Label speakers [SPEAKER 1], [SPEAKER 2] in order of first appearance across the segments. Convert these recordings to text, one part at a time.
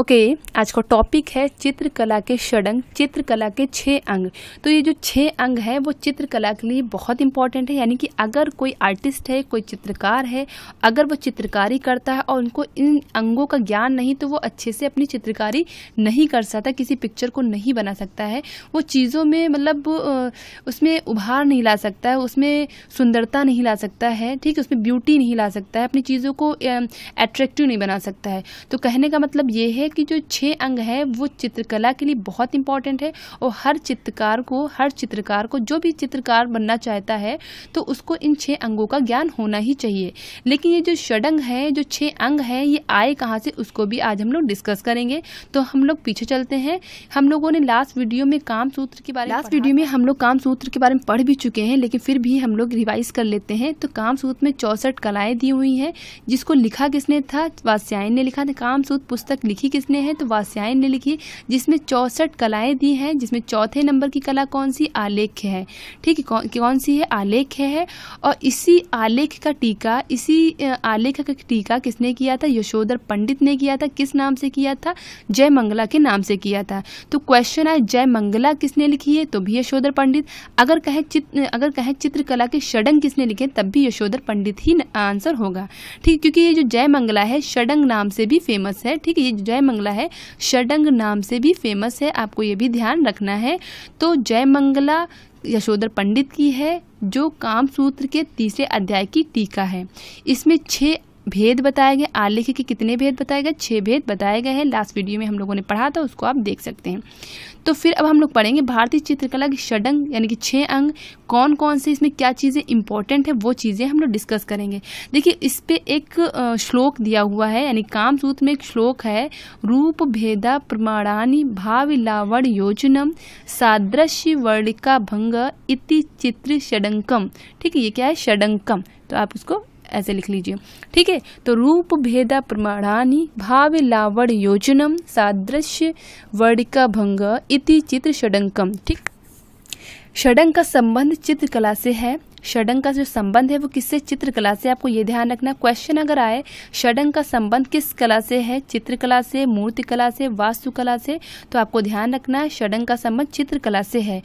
[SPEAKER 1] okay okay, आज का topic है चित्रकला के षडंग चित्रकला के छः अंग तो ये जो छः अंग है वो चित्रकला के लिए बहुत इंपॉर्टेंट है यानी कि अगर कोई आर्टिस्ट है कोई चित्रकार है अगर वो चित्रकारी करता है और उनको इन अंगों का ज्ञान नहीं तो वो अच्छे से अपनी चित्रकारी नहीं कर सकता किसी पिक्चर को नहीं बना सकता है वो चीज़ों में मतलब उसमें उभार नहीं ला सकता है उसमें सुंदरता नहीं ला सकता है ठीक है उसमें ब्यूटी नहीं ला सकता है अपनी चीज़ों को अट्रैक्टिव नहीं बना सकता है तो कहने का मतलब ये है कि जो छः अंग है वो चित्रकला के लिए बहुत इंपॉर्टेंट है और हर चित्रकार को हर चित्रकार को जो भी चित्रकार बनना चाहता है तो उसको इन छः अंगों का ज्ञान होना ही चाहिए लेकिन ये जो षडंग है जो छः अंग हैं ये आए कहाँ से उसको भी आज हम लोग डिस्कस करेंगे तो हम लोग पीछे चलते हैं हम लोगों ने लास्ट वीडियो में काम सूत्र के बारे में लास्ट वीडियो में हम लोग काम सूत्र के बारे में पढ़ भी चुके हैं लेकिन फिर भी हम लोग रिवाइज कर लेते हैं तो काम सूत्र में चौसठ कलाएँ दी हुई हैं जिसको लिखा किसने था वास्यायन ने लिखा था काम सूत्र पुस्तक लिखी किसने है तो वास्यायन ने लिखी जिसमें चौसठ कलाएं दी हैं जिसमें चौथे नंबर की कला कौन सी आलेख्य है ठीक है कौ, कौन सी है आलेख्य है और इसी आलेख का टीका इसी आलेख का टीका किसने किया था यशोधर पंडित ने किया था किस नाम से किया था जय मंगला के नाम से किया था तो क्वेश्चन है जय मंगला किसने लिखी है तो भी यशोधर पंडित अगर कहें चित्र अगर कहें चित्रकला के षडंग किसने लिखे तब भी यशोधर पंडित ही आंसर होगा ठीक क्योंकि ये जो जय मंगला है षडंग नाम से भी फेमस है ठीक है ये जय मंगला है षडंग नाम से भी फेमस है आपको ये भी ध्यान रखना है तो जय मंगला यशोधर पंडित की है जो कामसूत्र के तीसरे अध्याय की टीका है इसमें छः भेद बताए गए आलेख के कितने भेद बताए गए छः भेद बताए गए हैं लास्ट वीडियो में हम लोगों ने पढ़ा था उसको आप देख सकते हैं तो फिर अब हम लोग पढ़ेंगे भारतीय चित्रकला की षडंग यानी कि छः अंग कौन कौन से इसमें क्या चीज़ें इंपॉर्टेंट है वो चीज़ें हम लोग डिस्कस करेंगे देखिए इस पर एक श्लोक दिया हुआ है यानी कामसूत्र में एक श्लोक है रूप भेदा प्रमाणानी भाव लावण योजनम सादृश्य वर्णिका भंग इति चित्र षडंकम ठीक है ये क्या है षडंकम तो आप उसको ऐसे लिख लीजिए ठीक है तो रूप भेदा प्रमाणानी भाव लावण योजनम सादृश्य वर्णिका भंग इति चित्र षडंकम ठीक षडंग का संबंध चित्रकला से है षडंग का जो संबंध है वो किससे चित्रकला से आपको ये ध्यान रखना क्वेश्चन अगर आए षडंग का संबंध किस कला से है चित्रकला से मूर्तिकला से वास्तुकला से तो आपको ध्यान रखना है षडंग का संबंध चित्रकला से है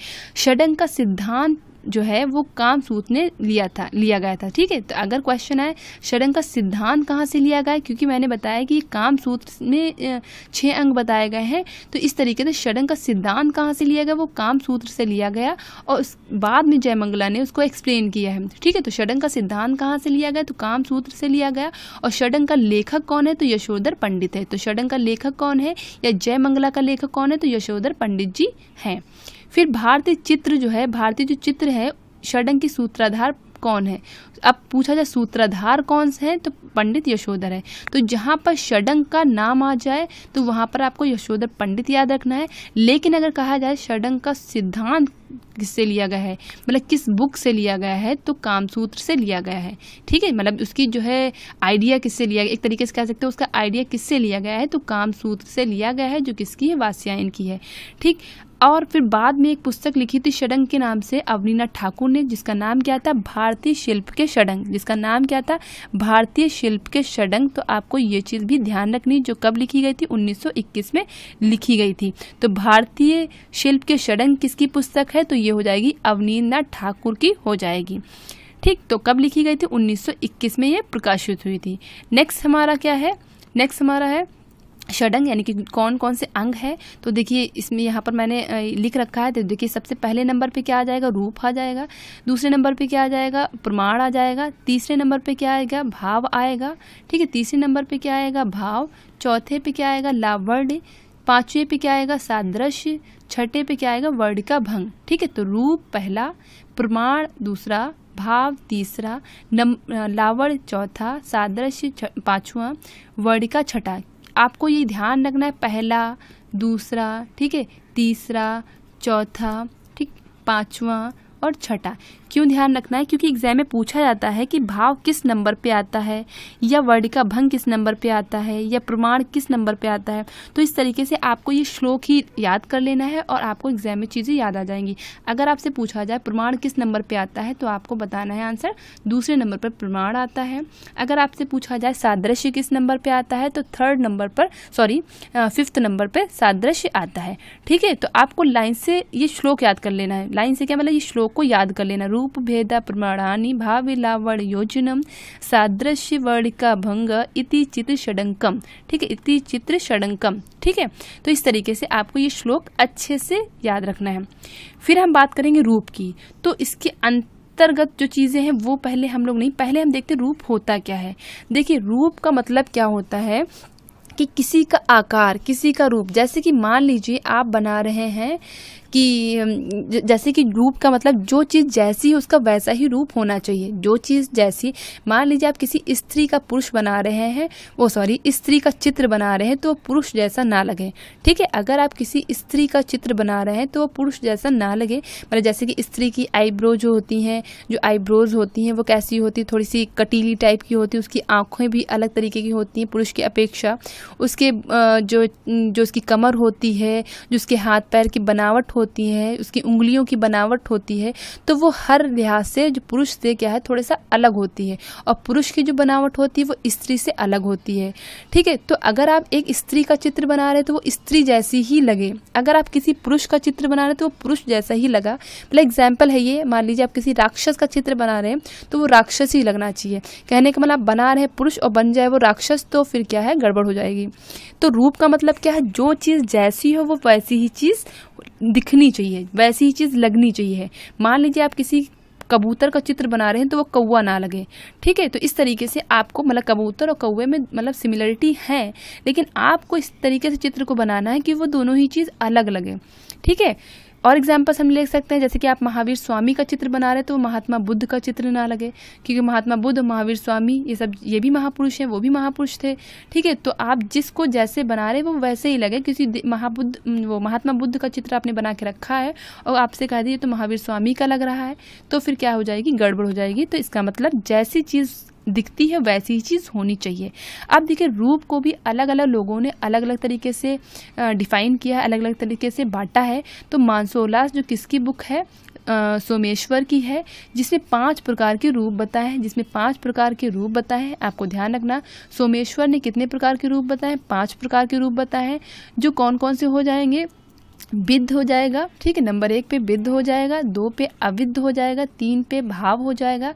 [SPEAKER 1] षडंग का सिद्धांत जो है वो काम सूत ने लिया था लिया गया था ठीक है तो अगर क्वेश्चन आए षडंग का सिद्धांत कहाँ से लिया गया है क्योंकि मैंने बताया कि काम सूत में छः अंग बताए गए हैं तो इस तरीके से षडंग का सिद्धांत कहाँ से लिया गया वो काम सूत्र से लिया गया और उस बाद में जयमंगला ने उसको एक्सप्लेन किया है ठीक है तो षडंग का सिद्धांत कहाँ से लिया गया तो काम सूत्र से लिया गया और षडंग का लेखक कौन है तो यशोधर पंडित है तो षडंग का लेखक कौन है या जयमंगला का लेखक कौन है तो यशोधर पंडित जी हैं फिर भारतीय चित्र जो है भारतीय जो चित्र है षडंग की सूत्राधार कौन है अब पूछा जाए सूत्राधार कौन से हैं तो पंडित यशोधर है तो जहाँ पर षडंग का नाम आ जाए तो वहाँ पर आपको यशोधर पंडित याद रखना है लेकिन अगर कहा जाए षडंग का सिद्धांत किससे लिया गया है मतलब किस बुक से लिया गया है तो कामसूत्र से लिया गया है ठीक है मतलब उसकी जो है आइडिया किससे लिया गया एक तरीके से कह सकते हैं उसका आइडिया किससे लिया गया है तो कामसूत्र से लिया गया है जो किसकी है वास्यायन की है ठीक और फिर बाद में एक पुस्तक लिखी थी षडंग के नाम से अवनीनाथ ठाकुर ने जिसका नाम क्या था भारतीय शिल्प के षडंग जिसका नाम क्या था भारतीय शिल्प के षडंग तो आपको ये चीज़ भी ध्यान रखनी जो कब लिखी गई थी 1921 में लिखी गई थी तो भारतीय शिल्प के षडंग किसकी पुस्तक है तो ये हो जाएगी अवनीनाथ ठाकुर की हो जाएगी ठीक तो कब लिखी गई थी उन्नीस में ये प्रकाशित हुई थी नेक्स्ट हमारा क्या है नेक्स्ट हमारा है षडंग यानी कि कौन कौन से अंग है तो देखिए इसमें यहाँ पर मैंने लिख रखा है तो देखिए सबसे पहले नंबर पे क्या आ जाएगा रूप आ जाएगा दूसरे नंबर पे क्या आ जाएगा प्रमाण आ जाएगा तीसरे नंबर पे क्या आएगा भाव आएगा ठीक है तीसरे नंबर पे क्या आएगा भाव चौथे पे क्या आएगा लावर्ड पाँचवें पे क्या आएगा सादृश्य छठे पे क्या आएगा वर्ड का भंग ठीक है तो रूप पहला प्रमाण दूसरा भाव तीसरा नम लावड़ चौथा सादृश्य पाँचवा वर्ड का छठा आपको ये ध्यान रखना है पहला दूसरा ठीक है तीसरा चौथा ठीक पाँचवा और छठा क्यों ध्यान रखना है क्योंकि एग्जाम में पूछा जाता है कि भाव किस नंबर पे आता है या वर्ड का भंग किस नंबर पे आता है या प्रमाण किस नंबर पे आता है तो इस तरीके से आपको ये श्लोक ही याद कर लेना है और आपको एग्जाम में चीज़ें याद आ जाएंगी अगर आपसे पूछा जाए प्रमाण किस नंबर पर आता है तो आपको बताना है आंसर दूसरे नंबर पर प्रमाण आता है अगर आपसे पूछा जाए सादृश्य किस नंबर पर आता है तो थर्ड नंबर पर सॉरी फिफ्थ नंबर पर सादृश्य आता है ठीक है तो आपको लाइन से ये श्लोक याद कर लेना है लाइन से क्या मतलब ये श्लोक को याद कर लेना रूप भेद प्रमाणानी भाविलावण योजनम सादृश्य वर्ण का भंग इति चित्र षडंकम ठीक है इति चित्र षडंकम ठीक है तो इस तरीके से आपको ये श्लोक अच्छे से याद रखना है फिर हम बात करेंगे रूप की तो इसके अंत अंतर्गत जो चीज़ें हैं वो पहले हम लोग नहीं पहले हम देखते रूप होता क्या है देखिए रूप का मतलब क्या होता है कि किसी का आकार किसी का रूप जैसे कि मान लीजिए आप बना रहे हैं कि जैसे कि रूप का मतलब जो चीज़ जैसी है उसका वैसा ही रूप होना चाहिए जो चीज़ जैसी मान लीजिए आप किसी स्त्री का पुरुष बना रहे हैं वो सॉरी स्त्री का चित्र बना रहे हैं तो पुरुष जैसा ना लगे ठीक है अगर आप किसी स्त्री का चित्र बना रहे हैं तो वो पुरुष जैसा ना लगे मतलब जैसे कि स्त्री की आईब्रो जो होती हैं जो आईब्रोज़ होती हैं वो कैसी होती है थोड़ी सी कटीली टाइप की होती है उसकी आँखें भी अलग तरीके की होती हैं पुरुष की अपेक्षा उसके जो जो उसकी कमर होती है जो उसके हाथ पैर की बनावट होती होती है उसकी उंगलियों की बनावट होती है तो वो हर लिहाज से जो पुरुष से क्या है थोड़ा सा अलग होती है और पुरुष की जो बनावट होती है वो स्त्री से अलग होती है ठीक है तो अगर आप एक स्त्री का चित्र बना रहे तो वो स्त्री जैसी ही लगे अगर आप किसी पुरुष का चित्र बना रहे तो वो पुरुष जैसा ही लगा मतलब एग्जाम्पल है ये मान लीजिए आप किसी राक्षस का चित्र बना रहे हैं तो वो राक्षस ही लगना चाहिए कहने का मतलब आप बना रहे पुरुष और बन जाए वो राक्षस तो फिर क्या है गड़बड़ हो जाएगी तो रूप का मतलब क्या है जो चीज़ जैसी हो वो वैसी ही चीज़ दिखनी चाहिए वैसी ही चीज़ लगनी चाहिए मान लीजिए आप किसी कबूतर का चित्र बना रहे हैं तो वो कौआ ना लगे ठीक है तो इस तरीके से आपको मतलब कबूतर और कौए में मतलब सिमिलरिटी है लेकिन आपको इस तरीके से चित्र को बनाना है कि वो दोनों ही चीज़ अलग लगे ठीक है और एग्जाम्पल्स हम ले सकते हैं जैसे कि आप महावीर स्वामी का चित्र बना रहे तो महात्मा बुद्ध का चित्र ना लगे क्योंकि महात्मा बुद्ध महावीर स्वामी ये सब ये भी महापुरुष हैं वो भी महापुरुष थे ठीक है तो आप जिसको जैसे बना रहे वो वैसे ही लगे किसी महाबुद्ध वो महात्मा बुद्ध का चित्र आपने बना के रखा है और आपसे कह दिए तो महावीर स्वामी का लग रहा है तो फिर क्या हो जाएगी गड़बड़ हो जाएगी तो इसका मतलब जैसी चीज़ दिखती है वैसी ही चीज़ होनी चाहिए अब देखिए रूप को भी अलग अलग लोगों ने अलग अलग तरीके से डिफ़ाइन किया है अलग अलग तरीके से बांटा है तो मानसोल्लास जो किसकी बुक है आ, सोमेश्वर की है जिसने पांच प्रकार के रूप बताए हैं जिसमें पांच प्रकार के रूप बताए हैं आपको ध्यान रखना सोमेश्वर ने कितने प्रकार के रूप बताए हैं पाँच प्रकार के रूप बताए हैं जो कौन कौन से हो जाएंगे विद्ध हो जाएगा ठीक है नंबर एक पे विद्ध हो जाएगा दो पे अविद्ध हो जाएगा तीन पे भाव हो जाएगा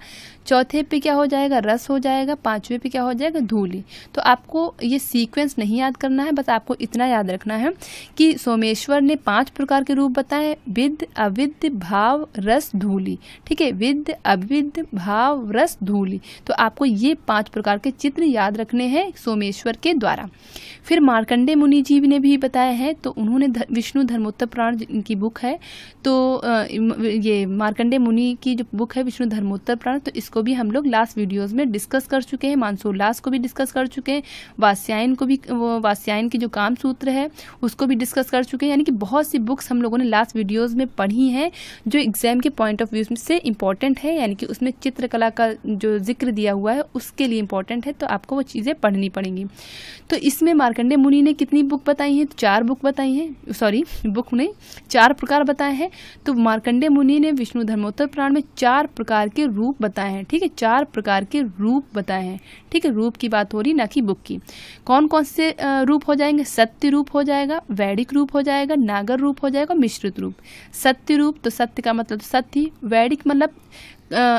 [SPEAKER 1] चौथे पे क्या हो जाएगा रस हो जाएगा पाँचवें पे क्या हो जाएगा धूली तो आपको ये सीक्वेंस नहीं याद करना है बस आपको इतना याद रखना है कि सोमेश्वर ने पांच प्रकार के रूप बताए विद अविद भाव रस धूली ठीक है विद अविद भाव रस धूली तो आपको ये पांच प्रकार के चित्र याद रखने हैं सोमेश्वर के द्वारा फिर मार्कंडे मुनि जी ने भी बताया है तो उन्होंने विष्णु धर्मोत्तर प्राण की बुक है तो ये मार्कंडे मुनि की जो बुक है विष्णु धर्मोत्तर प्राण तो इसको इसको भी हम लोग लास्ट वीडियोज़ में डिस्कस कर चुके हैं मानसूर लास को भी डिस्कस कर चुके हैं वास्यायन को भी वास्यायन की जो काम सूत्र है उसको भी डिस्कस कर चुके हैं यानी कि बहुत सी बुक्स हम लोगों ने लास्ट वीडियोज़ में पढ़ी हैं जो एग्ज़ाम के पॉइंट ऑफ व्यू से इंपॉर्टेंट है यानी कि उसमें चित्रकला का जो जिक्र दिया हुआ है उसके लिए इंपॉर्टेंट है तो आपको वो चीज़ें पढ़नी पड़ेंगी तो इसमें मार्कंडे मुनि ने कितनी बुक बताई हैं तो चार बुक बताई हैं सॉरी बुक ने चार प्रकार बताए हैं तो मार्कंडे मुनि ने विष्णु धर्मोत्तर प्राण में चार प्रकार के रूप बताए हैं ठीक है चार प्रकार के रूप बताए हैं ठीक है रूप की बात हो रही ना कि बुक की कौन कौन से रूप हो जाएंगे सत्य रूप हो जाएगा वैदिक रूप हो जाएगा नागर रूप हो जाएगा मिश्रित रूप सत्य रूप तो सत्य का मतलब सत्य वैदिक मतलब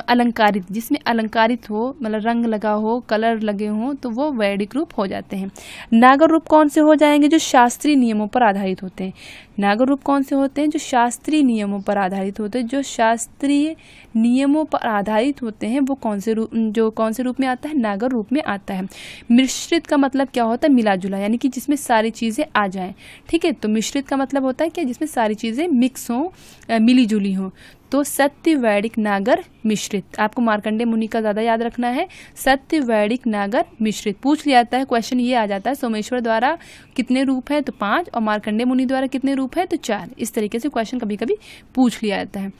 [SPEAKER 1] अलंकारित जिसमें अलंकारित हो मतलब रंग लगा हो कलर लगे हों तो वो वैदिक रूप हो जाते हैं नागर रूप कौन से हो जाएंगे जो शास्त्रीय नियमों पर आधारित होते हैं नागर रूप कौन से होते हैं जो शास्त्रीय नियमों पर आधारित होते हैं जो शास्त्रीय नियमों पर आधारित होते हैं वो कौन से रूप जो कौन से रूप में आता है नागर रूप में आता है मिश्रित का मतलब क्या होता है मिला जुला यानी कि जिसमें सारी चीज़ें आ जाएं ठीक है तो मिश्रित का मतलब होता है क्या जिसमें सारी चीज़ें मिक्स हों मिली जुली हों तो सत्य वैदिक नागर मिश्रित आपको मार्कंडे मुनि का ज़्यादा याद रखना है सत्य वैदिक नागर मिश्रित पूछ लिया जाता है क्वेश्चन ये आ जाता है सोमेश्वर द्वारा कितने रूप हैं तो पाँच और मार्कंडे मुनि द्वारा कितने रूप रूप है तो चार इस तरीके से क्वेश्चन कभी कभी पूछ लिया जाता है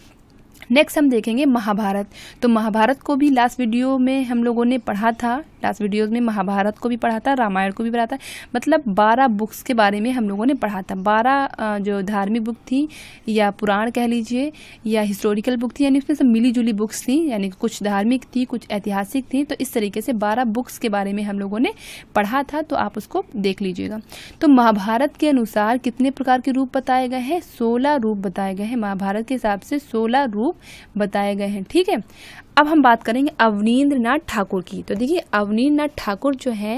[SPEAKER 1] नेक्स्ट हम देखेंगे महाभारत तो महाभारत को भी लास्ट वीडियो में हम लोगों ने पढ़ा था लास्ट वीडियोज़ में महाभारत को भी पढ़ा था रामायण को भी पढ़ा था मतलब बारह बुक्स के बारे में हम लोगों ने पढ़ा था बारह जो धार्मिक बुक थी या पुराण कह लीजिए या हिस्टोरिकल बुक थी यानी उसमें सब मिली जुली बुक्स थी यानी कुछ धार्मिक थी कुछ ऐतिहासिक थी तो इस तरीके से बारह बुक्स के बारे में हम लोगों ने पढ़ा था तो आप उसको देख लीजिएगा तो महाभारत के अनुसार कितने प्रकार के रूप बताए गए हैं सोलह रूप बताए गए हैं महाभारत के हिसाब से सोलह रूप बताए गए हैं ठीक है अब हम बात करेंगे अवनीन्द्र नाथ ठाकुर की तो देखिए अवनीन्द्र नाथ ठाकुर जो है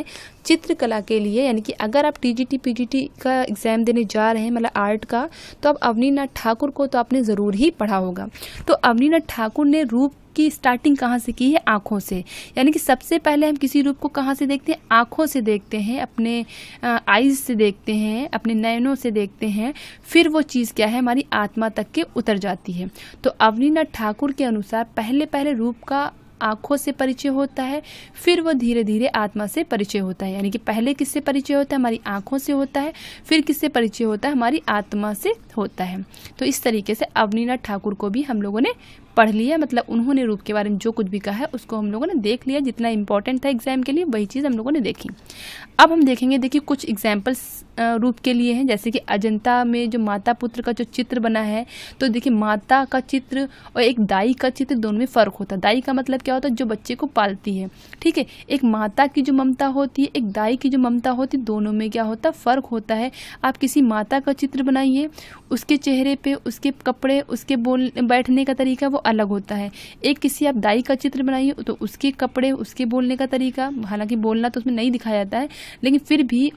[SPEAKER 1] चित्रकला के लिए यानी कि अगर आप टीजीटी पीजीटी का एग्ज़ाम देने जा रहे हैं मतलब आर्ट का तो आप अवनीन्द्र नाथ ठाकुर को तो आपने ज़रूर ही पढ़ा होगा तो अवनीन्द्र नाथ ठाकुर ने रूप की स्टार्टिंग कहाँ से की है आँखों से यानी कि सबसे पहले हम किसी रूप को कहाँ से देखते हैं आँखों से देखते हैं अपने आइज से देखते हैं अपने नयनों से देखते हैं फिर वो चीज़ क्या है हमारी आत्मा तक के उतर जाती है तो अवनीनाथ ठाकुर के अनुसार पहले पहले रूप का आँखों से परिचय होता है फिर वो धीरे धीरे आत्मा से परिचय होता है यानी कि पहले किससे परिचय होता है हमारी आँखों से होता है फिर किससे परिचय होता है हमारी आत्मा से होता है तो इस तरीके से अवनीनाथ ठाकुर को भी हम लोगों ने पढ़ लिया मतलब उन्होंने रूप के बारे में जो कुछ भी कहा है उसको हम लोगों ने देख लिया जितना इंपॉर्टेंट था एग्जाम के लिए वही चीज़ हम लोगों ने देखी अब हम देखेंगे देखिए कुछ एग्जाम्पल्स रूप के लिए हैं जैसे कि अजंता में जो माता पुत्र का जो चित्र बना है तो देखिए माता का चित्र और एक दाई का चित्र दोनों में फ़र्क होता है दाई का मतलब क्या होता है जो बच्चे को पालती है ठीक है एक माता की जो ममता होती है एक दाई की जो ममता होती है दोनों में क्या होता फ़र्क होता है आप किसी माता का चित्र बनाइए उसके चेहरे पर उसके कपड़े उसके बोल बैठने का तरीका वो अलग होता है एक किसी आप दाई का चित्र बनाइए तो उसके कपड़े उसके बोलने का तरीका हालांकि बोलना तो उसमें नहीं दिखाया जाता है लेकिन फिर भी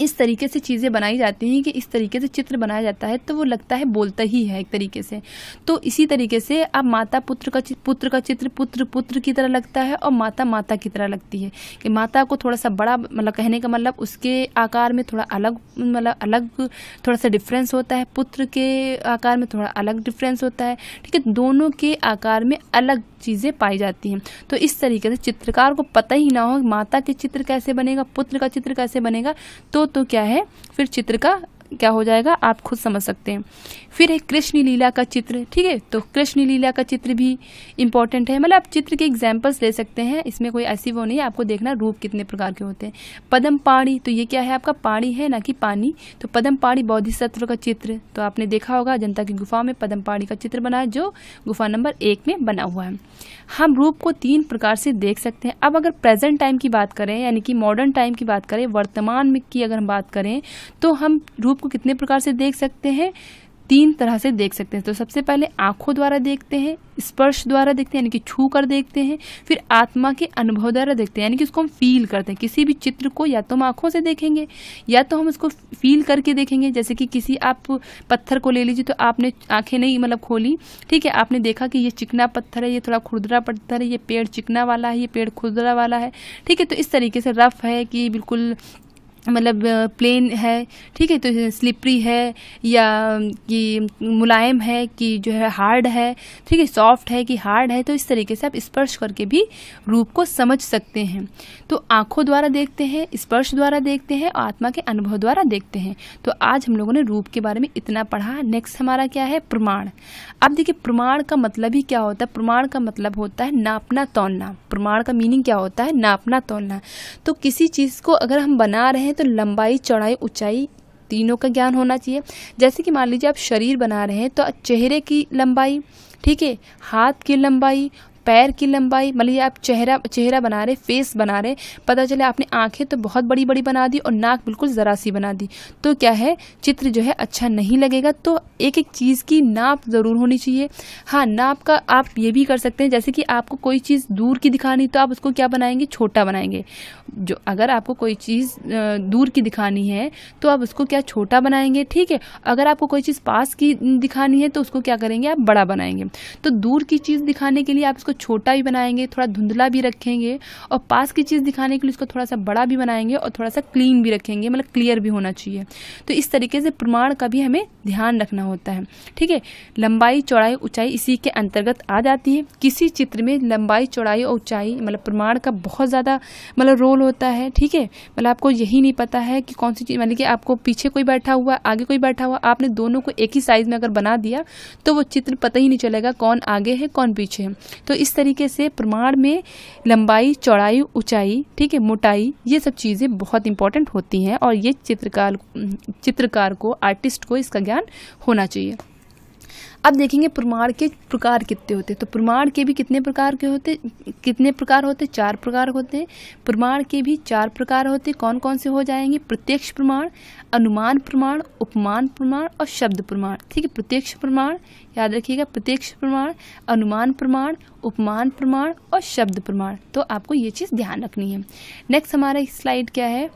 [SPEAKER 1] इस तरीके से चीज़ें बनाई जाती हैं कि इस तरीके से चित्र बनाया जाता है तो वो लगता है बोलता ही है एक तरीके से तो इसी तरीके से अब माता पुत्र का पुत्र का चित्र पुत्र पुत्र की तरह लगता है और माता माता की तरह लगती है कि माता को थोड़ा सा बड़ा मतलब कहने का मतलब उसके आकार में थोड़ा अलग मतलब अलग थोड़ा सा डिफरेंस होता है पुत्र के आकार में थोड़ा अलग डिफरेंस होता है ठीक है दोनों के आकार में अलग चीज़ें पाई जाती हैं तो इस तरीके से चित्रकार को पता ही ना हो माता के चित्र कैसे बनेगा पुत्र का चित्र कैसे बनेगा तो तो क्या है फिर चित्र का क्या हो जाएगा आप खुद समझ सकते हैं फिर है कृष्ण लीला का चित्र ठीक है तो कृष्ण लीला का चित्र भी इंपॉर्टेंट है मतलब आप चित्र के एग्जाम्पल्स ले सकते हैं इसमें कोई ऐसी वो नहीं है आपको देखना रूप कितने प्रकार के होते हैं पदम पाणी तो ये क्या है आपका पाणी है ना कि पानी तो पदम पाड़ी बौद्धिसत्व का चित्र तो आपने देखा होगा जनता की गुफा में पदम पाणी का चित्र बना है जो गुफा नंबर एक में बना हुआ है हम रूप को तीन प्रकार से देख सकते हैं अब अगर प्रेजेंट टाइम की बात करें यानी कि मॉडर्न टाइम की बात करें वर्तमान में की अगर हम बात करें तो हम रूप रूप को कितने प्रकार से देख सकते हैं तीन तरह से देख सकते हैं तो सबसे पहले आंखों द्वारा देखते हैं स्पर्श द्वारा देखते हैं यानी कि छू कर देखते हैं फिर आत्मा के अनुभव द्वारा देखते हैं यानी कि उसको हम फील करते हैं किसी भी चित्र को या तो हम आंखों से देखेंगे या तो हम उसको फील करके देखेंगे जैसे कि किसी आप पत्थर को ले लीजिए तो आपने आंखें नहीं मतलब खोली ठीक है आपने देखा कि ये चिकना पत्थर है ये थोड़ा खुरदरा पत्थर है ये पेड़ चिकना वाला है ये पेड़ खुरदरा वाला है ठीक है तो इस तरीके से रफ है कि बिल्कुल मतलब प्लेन है ठीक है तो स्लिपरी है या कि मुलायम है कि जो है हार्ड है ठीक है सॉफ्ट है कि हार्ड है तो इस तरीके से आप स्पर्श करके भी रूप को समझ सकते हैं तो आँखों द्वारा देखते हैं स्पर्श द्वारा देखते हैं और आत्मा के अनुभव द्वारा देखते हैं तो आज हम लोगों ने रूप के बारे में इतना पढ़ा नेक्स्ट हमारा क्या है प्रमाण अब देखिए प्रमाण का मतलब ही क्या होता है प्रमाण का मतलब होता है नापना तोलना प्रमाण का मीनिंग क्या होता है नापना तोलना तो किसी चीज़ को अगर हम बना रहे हैं तो लंबाई चौड़ाई ऊंचाई तीनों का ज्ञान होना चाहिए जैसे कि मान लीजिए आप शरीर बना रहे हैं तो चेहरे की लंबाई ठीक है हाथ की लंबाई पैर की लंबाई मतलब ये आप चेहरा चेहरा बना रहे फेस बना रहे पता चले आपने आंखें तो बहुत बड़ी बड़ी बना दी और नाक बिल्कुल ज़रा सी बना दी तो क्या है चित्र जो है अच्छा नहीं लगेगा तो एक एक चीज़ की नाप ज़रूर होनी चाहिए हाँ नाप का आप ये भी कर सकते हैं जैसे कि आपको कोई चीज़ दूर की दिखानी तो आप उसको क्या बनाएंगे छोटा बनाएंगे जो अगर आपको कोई चीज़ दूर की दिखानी है तो आप उसको क्या छोटा बनाएंगे ठीक है अगर आपको कोई चीज़ पास की दिखानी है तो उसको क्या करेंगे आप बड़ा बनाएंगे तो दूर की चीज़ दिखाने के लिए आप इसको छोटा भी बनाएंगे थोड़ा धुंधला भी रखेंगे और पास की चीज़ दिखाने के लिए उसको थोड़ा सा बड़ा भी बनाएंगे और थोड़ा सा क्लीन भी रखेंगे मतलब क्लियर भी होना चाहिए तो इस तरीके से प्रमाण का भी हमें ध्यान रखना होता है ठीक है लंबाई चौड़ाई ऊंचाई इसी के अंतर्गत आ जाती है किसी चित्र में लंबाई चौड़ाई और ऊंचाई मतलब प्रमाण का बहुत ज़्यादा मतलब रोल होता है ठीक है मतलब आपको यही नहीं पता है कि कौन सी चीज़ मतलब कि आपको पीछे कोई बैठा हुआ आगे कोई बैठा हुआ आपने दोनों को एक ही साइज़ में अगर बना दिया तो वो चित्र पता ही नहीं चलेगा कौन आगे है कौन पीछे है तो इस तरीके से प्रमाण में लंबाई चौड़ाई ऊंचाई ठीक है मोटाई ये सब चीज़ें बहुत इंपॉर्टेंट होती हैं और ये चित्रकार चित्रकार को आर्टिस्ट को इसका ज्ञान होना चाहिए अब देखेंगे प्रमाण के प्रकार कितने होते हैं तो प्रमाण के भी कितने प्रकार के होते कितने प्रकार होते चार प्रकार होते हैं प्रमाण के भी चार प्रकार होते कौन कौन से हो जाएंगे प्रत्यक्ष प्रमाण अनुमान प्रमाण उपमान प्रमाण और शब्द प्रमाण ठीक है प्रत्यक्ष प्रमाण याद रखिएगा प्रत्यक्ष प्रमाण अनुमान प्रमाण उपमान प्रमाण और शब्द प्रमाण तो आपको ये चीज़ ध्यान रखनी है नेक्स्ट हमारा स्लाइड क्या है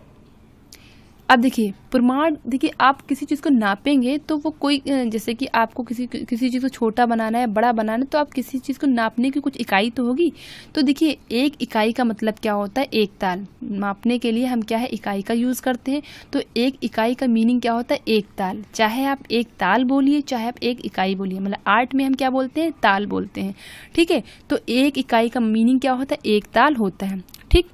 [SPEAKER 1] अब देखिए प्रमाण देखिए आप किसी चीज़ को नापेंगे तो वो कोई जैसे कि आपको किसी किसी चीज़ को छोटा बनाना है बड़ा बनाना है तो आप किसी चीज़ को नापने की कुछ इकाई तो होगी तो देखिए एक इकाई का मतलब क्या होता है एक ताल मापने के लिए हम क्या है इकाई का यूज़ करते हैं तो एक इकाई का मीनिंग क्या होता है एक ताल चाहे आप एक ताल बोलिए चाहे आप एक इकाई बोलिए मतलब आर्ट में हम क्या बोलते हैं ताल बोलते हैं ठीक है तो एक इकाई का मीनिंग क्या होता है एक ताल होता है ठीक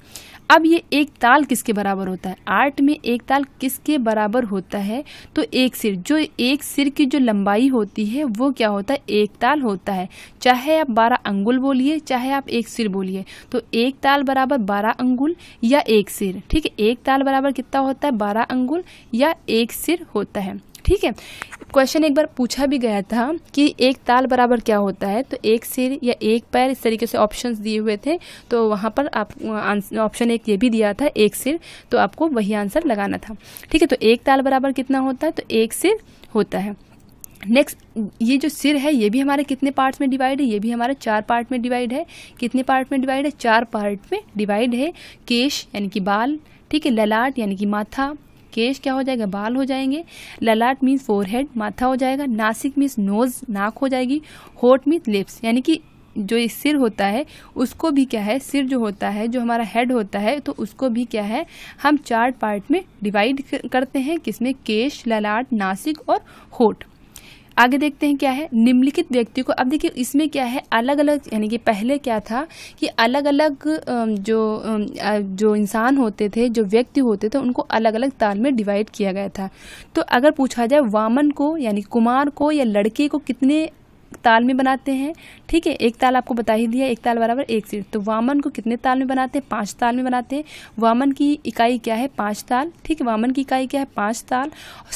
[SPEAKER 1] अब ये एक ताल किसके बराबर होता है आठ में एक ताल किसके बराबर होता है तो एक सिर जो एक सिर की जो लंबाई होती है वो क्या होता है एक ताल होता है चाहे आप बारह अंगुल बोलिए चाहे आप एक सिर बोलिए तो एक ताल बराबर बारह अंगुल या एक सिर ठीक है एक ताल बराबर कितना होता है बारह अंगुल या एक सिर होता है ठीक है क्वेश्चन एक बार पूछा भी गया था कि एक ताल बराबर क्या होता है तो एक सिर या एक पैर इस तरीके से ऑप्शन दिए हुए थे तो वहाँ पर आप ऑप्शन एक ये भी दिया था एक सिर तो आपको वही आंसर लगाना था ठीक है तो एक ताल बराबर कितना होता है तो एक सिर होता है नेक्स्ट ये जो सिर है ये भी हमारे कितने पार्ट्स में डिवाइड है ये भी हमारे चार पार्ट में डिवाइड है कितने पार्ट में डिवाइड है चार पार्ट में डिवाइड है केश यानी कि बाल ठीक है ललाट यानी कि माथा केश क्या हो जाएगा बाल हो जाएंगे ललाट मीन्स फोरहेड माथा हो जाएगा नासिक मीन्स नोज नाक हो जाएगी होट मीन्स लिप्स यानी कि जो सिर होता है उसको भी क्या है सिर जो होता है जो हमारा हेड होता है तो उसको भी क्या है हम चार पार्ट में डिवाइड करते हैं किसमें केश ललाट नासिक और होठ आगे देखते हैं क्या है निम्नलिखित व्यक्ति को अब देखिए इसमें क्या है अलग अलग यानी कि पहले क्या था कि अलग अलग जो जो इंसान होते थे जो व्यक्ति होते थे उनको अलग अलग ताल में डिवाइड किया गया था तो अगर पूछा जाए वामन को यानी कुमार को या लड़के को कितने ताल में बनाते हैं ठीक है एक ताल आपको बता ही दिया एक ताल बराबर एक सीट तो वामन को कितने ताल में बनाते हैं पांच ताल में बनाते हैं वामन की इकाई क्या है पांच ताल ठीक है वामन की इकाई क्या है पांच ताल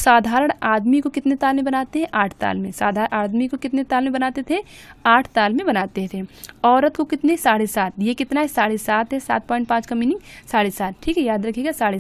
[SPEAKER 1] साधारण आदमी को कितने ताल में बनाते हैं आठ ताल में साधारण आदमी को कितने ताल में बनाते थे आठ ताल में बनाते थे औरत को कितने साढ़े ये कितना है साढ़े है सात का मीनिंग साढ़े ठीक है याद रखिएगा साढ़े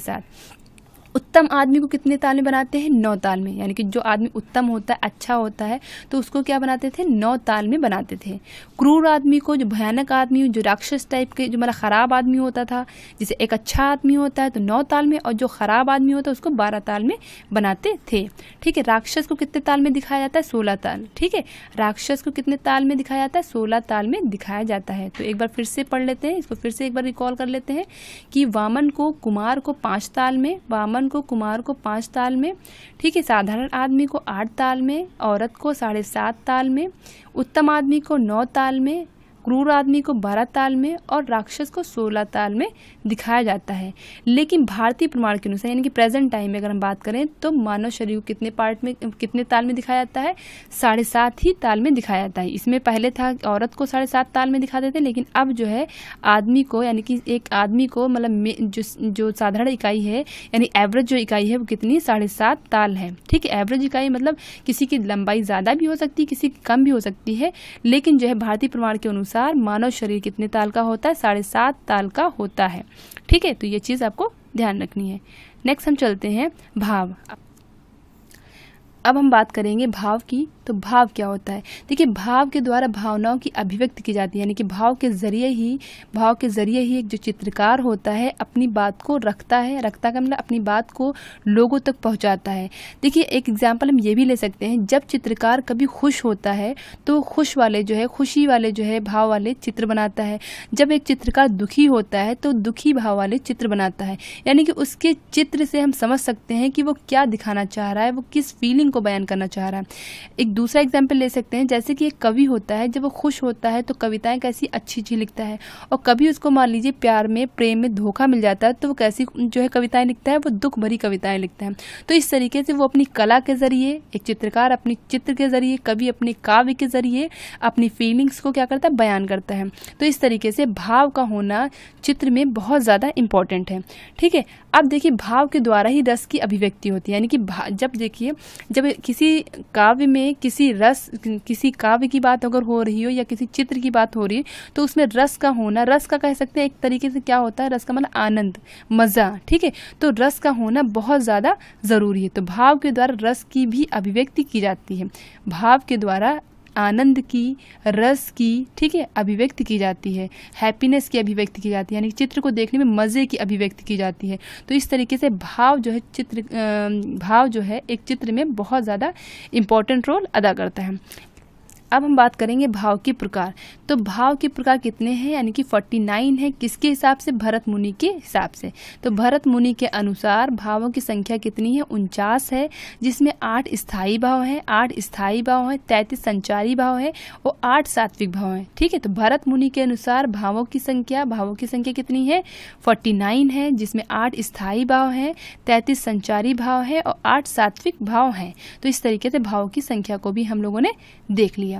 [SPEAKER 1] उत्तम आदमी को कितने ताल में बनाते हैं नौ ताल में यानी कि जो आदमी उत्तम होता है अच्छा होता है तो उसको क्या बनाते थे नौ ताल में बनाते थे क्रूर आदमी को जो भयानक आदमी जो राक्षस टाइप के जो मतलब ख़राब आदमी होता था जिसे एक अच्छा आदमी होता है तो नौ ताल में और जो ख़राब आदमी होता है उसको बारह ताल में बनाते थे ठीक है राक्षस को कितने ताल में दिखाया जाता है सोलह ताल ठीक है राक्षस को कितने ताल में दिखाया जाता है सोलह ताल में दिखाया जाता है तो एक बार फिर से पढ़ लेते हैं इसको फिर से एक बार रिकॉल कर लेते हैं कि वामन को कुमार को पाँच ताल में वामन ब्राह्मण को कुमार को पाँच ताल में ठीक है साधारण आदमी को आठ ताल में औरत को साढ़े सात ताल में उत्तम आदमी को नौ ताल में क्रूर आदमी को बारह ताल में और राक्षस को सोलह ताल में दिखाया जाता है लेकिन भारतीय प्रमाण के अनुसार यानी कि प्रेजेंट टाइम में अगर हम बात करें तो मानव शरीर को कितने पार्ट में कितने ताल में दिखाया जाता है साढ़े सात ही ताल में दिखाया जाता है इसमें पहले था औरत को साढ़े सात ताल में दिखाते थे लेकिन अब जो है आदमी को यानी कि एक आदमी को मतलब जो जो साधारण इकाई है यानी एवरेज जो इकाई है वो कितनी साढ़े सात ताल है ठीक है एवरेज इकाई मतलब किसी की लंबाई ज़्यादा भी हो सकती है किसी की कम भी हो सकती है लेकिन जो है भारतीय प्रमाण के अनुसार अनुसार मानव शरीर कितने ताल का होता है साढ़े सात ताल का होता है ठीक है तो ये चीज़ आपको ध्यान रखनी है नेक्स्ट हम चलते हैं भाव अब हम बात करेंगे भाव की तो भाव क्या होता है देखिए भाव के द्वारा भावनाओं की अभिव्यक्ति की जाती है यानी कि भाव के ज़रिए ही भाव के ज़रिए ही एक जो चित्रकार होता है अपनी बात को रखता है रखता का मतलब अपनी बात को लोगों तक पहुंचाता है देखिए एक एग्जाम्पल हम ये भी ले सकते हैं जब चित्रकार कभी खुश होता है तो खुश वाले जो है खुशी वाले जो है भाव वाले चित्र बनाता है जब एक चित्रकार दुखी होता है तो दुखी भाव वाले चित्र बनाता है यानी कि उसके चित्र से हम समझ सकते हैं कि वो क्या दिखाना चाह रहा है वो किस फीलिंग इमोशन को बयान करना चाह रहा है एक दूसरा एग्जाम्पल ले सकते हैं जैसे कि एक कवि होता है जब वो खुश होता है तो कविताएं कैसी अच्छी अच्छी लिखता है और कभी उसको मान लीजिए प्यार में प्रेम में धोखा मिल जाता है तो वो कैसी जो है कविताएं लिखता है वो दुख भरी कविताएं लिखता है तो इस तरीके से वो अपनी कला के ज़रिए एक चित्रकार अपनी चित्र के ज़रिए कवि अपने काव्य के ज़रिए अपनी फीलिंग्स को क्या करता है बयान करता है तो इस तरीके से भाव का होना चित्र में बहुत ज़्यादा इंपॉर्टेंट है ठीक है अब देखिए भाव के द्वारा ही रस की अभिव्यक्ति होती है यानी कि जब देखिए जब जब किसी काव्य में किसी रस किसी काव्य की बात अगर हो रही हो या किसी चित्र की बात हो रही है तो उसमें रस का होना रस का कह सकते हैं एक तरीके से क्या होता है रस का मतलब आनंद मज़ा ठीक है तो रस का होना बहुत ज़्यादा ज़रूरी है तो भाव के द्वारा रस की भी अभिव्यक्ति की जाती है भाव के द्वारा आनंद की रस की ठीक है अभिव्यक्ति की जाती है हैप्पीनेस की अभिव्यक्ति की जाती है यानी चित्र को देखने में मज़े की अभिव्यक्ति की जाती है तो इस तरीके से भाव जो है चित्र भाव जो है एक चित्र में बहुत ज़्यादा इम्पॉर्टेंट रोल अदा करता है अब हम बात करेंगे भाव के प्रकार तो भाव के प्रकार कितने हैं यानी कि 49 है किसके हिसाब से भरत मुनि के हिसाब से तो भरत मुनि के अनुसार भावों की संख्या कितनी है उनचास है जिसमें आठ स्थायी भाव हैं आठ स्थायी भाव हैं तैंतीस संचारी भाव है और आठ सात्विक भाव हैं ठीक है तो भरत मुनि के अनुसार भावों की संख्या भावों की संख्या कितनी है फोर्टी है जिसमें आठ स्थायी भाव है तैंतीस संचारी भाव है और आठ सात्विक भाव हैं तो इस तरीके से भावों की संख्या को भी हम लोगों ने देख लिया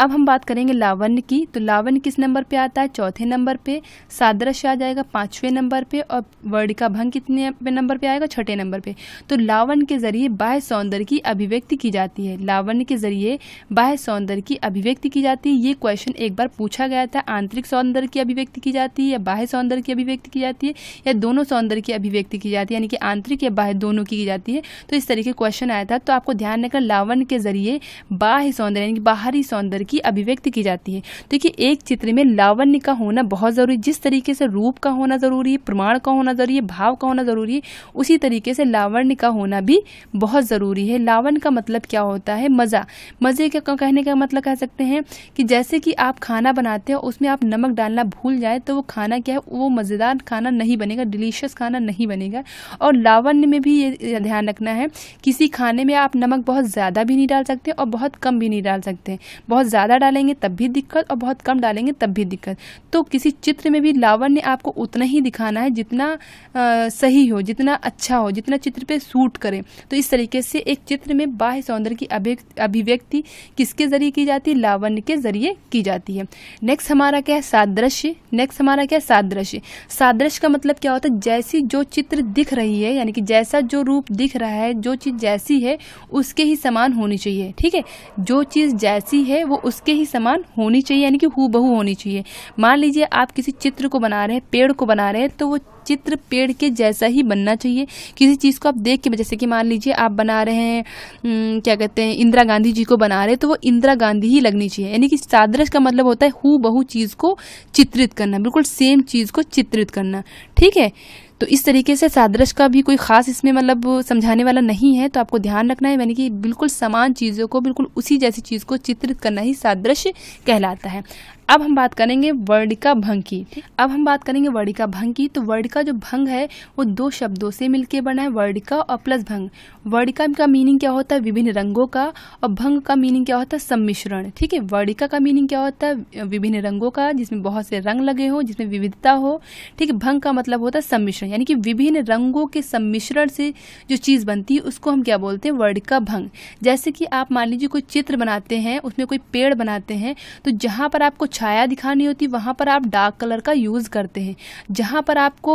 [SPEAKER 1] अब हम बात करेंगे लावण्य की तो लावण्य किस नंबर पे आता है चौथे नंबर पे सादृश्य आ जाएगा पांचवें नंबर पे और वर्ड का भंग कितने नंबर पे आएगा छठे नंबर पे तो लावण्य के जरिए बाह्य सौंदर्य की अभिव्यक्ति की जाती है लावण्य के जरिए बाह्य सौंदर्य की अभिव्यक्ति की जाती है ये क्वेश्चन एक बार पूछा गया था आंतरिक सौंदर्य की अभिव्यक्ति की जाती है या बाह्य सौंदर्य की अभिव्यक्ति की जाती है या दोनों सौंदर्य की अभिव्यक्ति की जाती है यानी कि आंतरिक या बाह्य दोनों की जाती है तो इस तरीके क्वेश्चन आया था तो आपको ध्यान रखकर लावण्य के जरिए बाह्य सौंदर्य यानी कि बाहरी सौंदर्य की अभिव्यक्ति की जाती है देखिए तो एक चित्र में लावण्य का होना बहुत ज़रूरी जिस तरीके से रूप का होना ज़रूरी है प्रमाण का होना ज़रूरी है भाव का होना ज़रूरी है उसी तरीके से लावण्य का होना भी बहुत ज़रूरी है लावण का मतलब क्या होता है मज़ा मज़े का कहने का मतलब कह सकते हैं कि जैसे कि आप खाना बनाते हैं उसमें आप नमक डालना भूल जाए तो वो खाना क्या है वो मज़ेदार खाना नहीं बनेगा डिलीशियस खाना नहीं बनेगा और लावण्य में भी ये ध्यान रखना है किसी खाने में आप नमक बहुत ज़्यादा भी नहीं डाल सकते और बहुत कम भी नहीं डाल सकते बहुत ज़्यादा डालेंगे तब भी दिक्कत और बहुत कम डालेंगे तब भी दिक्कत तो किसी चित्र में भी लावण्य आपको उतना ही दिखाना है जितना आ, सही हो जितना अच्छा हो जितना चित्र पे सूट करें तो इस तरीके से एक चित्र में बाह्य सौंदर्य की अभिव्यक्ति किसके ज़रिए की जाती है लावण्य के ज़रिए की जाती है नेक्स्ट हमारा क्या है सादृश्य नेक्स्ट हमारा क्या है सादृश्य सादृश्य का मतलब क्या होता है जैसी जो चित्र दिख रही है यानी कि जैसा जो रूप दिख रहा है जो चीज़ जैसी है उसके ही समान होनी चाहिए ठीक है जो चीज़ जैसी है वो उसके ही समान होनी चाहिए यानी कि हु बहू होनी चाहिए मान लीजिए आप किसी चित्र को बना रहे हैं पेड़ को बना रहे हैं तो वो चित्र पेड़ के जैसा ही बनना चाहिए किसी चीज़ को आप देख के जैसे कि मान लीजिए आप बना रहे हैं क्या कहते हैं इंदिरा गांधी जी को बना रहे हैं तो वो इंदिरा गांधी ही लगनी चाहिए यानी कि सादृश का मतलब होता है हु बहु चीज़ को चित्रित करना बिल्कुल सेम चीज़ को चित्रित करना ठीक है तो इस तरीके से सादृश का भी कोई ख़ास इसमें मतलब समझाने वाला नहीं है तो आपको ध्यान रखना है यानी कि बिल्कुल समान चीज़ों को बिल्कुल उसी जैसी चीज़ को चित्रित करना ही सादृश्य कहलाता है अब हम बात करेंगे वर्ड का भंग की अब हम बात करेंगे वर्ड का भंग की तो वर्ड का जो भंग है वो दो शब्दों से मिलकर बना है वर्ड का और प्लस भंग वर्ड का, का मीनिंग क्या होता है विभिन्न रंगों का और भंग का मीनिंग क्या होता है सम्मिश्रण ठीक है वर्डिका का मीनिंग क्या होता है विभिन्न रंगों का जिसमें बहुत से रंग लगे हों जिसमें विविधता हो ठीक है भंग का मतलब होता है सम्मिश्रण यानी कि विभिन्न रंगों के सम्मिश्रण से जो चीज़ बनती है उसको हम क्या बोलते हैं वर्ड का भंग जैसे कि आप मान लीजिए कोई चित्र बनाते हैं उसमें कोई पेड़ बनाते हैं तो जहाँ पर आपको छाया दिखानी होती वहाँ पर आप डार्क कलर का यूज़ करते हैं जहाँ पर आपको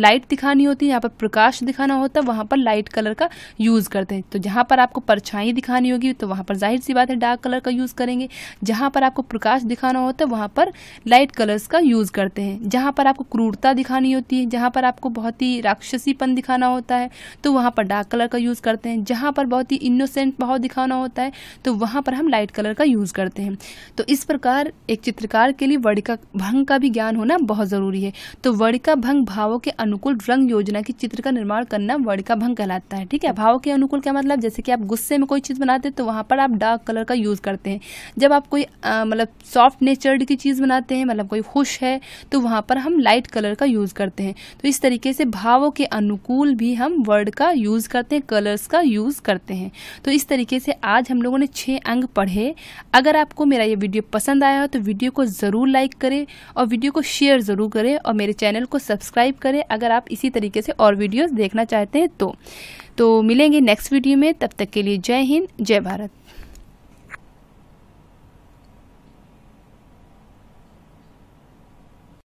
[SPEAKER 1] लाइट दिखानी होती है यहाँ पर प्रकाश दिखाना होता है वहाँ पर लाइट कलर का यूज़ करते हैं तो जहाँ पर आपको परछाई दिखानी होगी तो वहाँ पर जाहिर सी बात है डार्क कलर का यूज़ करेंगे जहाँ पर आपको प्रकाश दिखाना होता है वहाँ पर लाइट कलर्स का यूज़ करते हैं जहाँ पर आपको क्रूरता दिखानी होती है जहाँ पर आपको बहुत ही राक्षसीपन दिखाना होता है तो वहाँ पर डार्क कलर का यूज़ करते हैं जहाँ पर बहुत ही इनोसेंट भाव दिखाना होता है तो वहाँ पर हम लाइट कलर का यूज़ करते हैं तो इस प्रकार एक चित्रकार के लिए वर्णिका भंग का भी ज्ञान होना बहुत ज़रूरी है तो वर्णिका भंग भावों के अनुकूल रंग योजना की चित्र का निर्माण करना वर्णिका भंग कहलाता है ठीक है भावों के अनुकूल क्या मतलब जैसे कि आप गुस्से में कोई चीज़ बनाते हैं तो वहाँ पर आप डार्क कलर का यूज़ करते हैं जब आप कोई मतलब सॉफ्ट नेचर्ड की चीज़ बनाते हैं मतलब कोई खुश है तो वहाँ पर हम लाइट कलर का यूज़ करते हैं तो इस तरीके से भावों के अनुकूल भी हम वर्ड का यूज़ करते हैं कलर्स का यूज़ करते हैं तो इस तरीके से आज हम लोगों ने छः अंग पढ़े अगर आपको मेरा ये वीडियो पसंद आया हो तो वीडियो को ज़रूर लाइक करें और वीडियो को शेयर ज़रूर करें और मेरे चैनल को सब्सक्राइब करें अगर आप इसी तरीके से और वीडियोज़ देखना चाहते हैं तो, तो मिलेंगे नेक्स्ट वीडियो में तब तक के लिए जय हिंद जय भारत